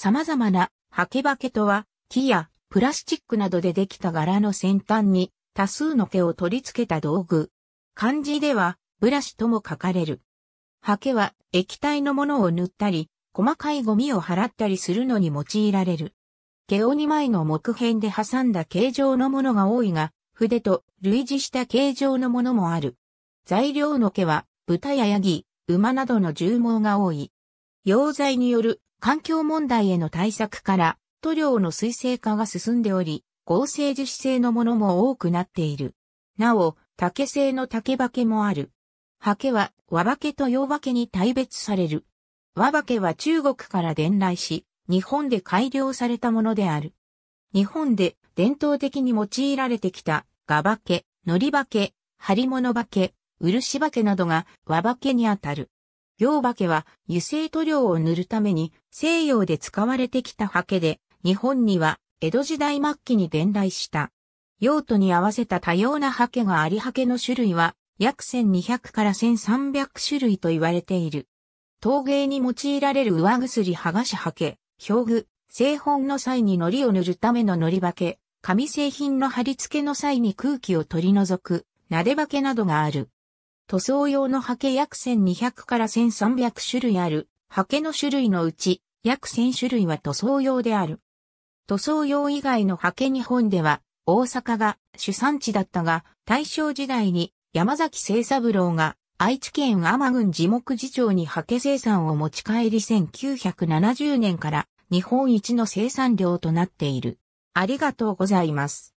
様々なハケバケとは木やプラスチックなどでできた柄の先端に多数の毛を取り付けた道具。漢字ではブラシとも書かれる。ハケは液体のものを塗ったり、細かいゴミを払ったりするのに用いられる。毛を2枚の木片で挟んだ形状のものが多いが、筆と類似した形状のものもある。材料の毛は豚やヤギ、馬などの獣毛が多い。溶剤による環境問題への対策から塗料の水性化が進んでおり、合成樹脂製のものも多くなっている。なお、竹製の竹化けもある。刷毛は和化けと洋化けに大別される。和化けは中国から伝来し、日本で改良されたものである。日本で伝統的に用いられてきた画化け、糊化け、張物化け、漆化けなどが和化けにあたる。洋化けは油性塗料を塗るために西洋で使われてきた刷毛で、日本には江戸時代末期に伝来した。用途に合わせた多様な刷毛があり刷毛の種類は約1200から1300種類と言われている。陶芸に用いられる上薬剥がし刷毛、表具、製本の際に糊を塗るための糊刷毛、紙製品の貼り付けの際に空気を取り除く、撫で刷毛などがある。塗装用の刷毛約1200から1300種類ある、刷毛の種類のうち、約1000種類は塗装用である。塗装用以外の刷毛日本では、大阪が主産地だったが、大正時代に山崎清三郎が愛知県天郡地木次長に刷毛生産を持ち帰り1970年から日本一の生産量となっている。ありがとうございます。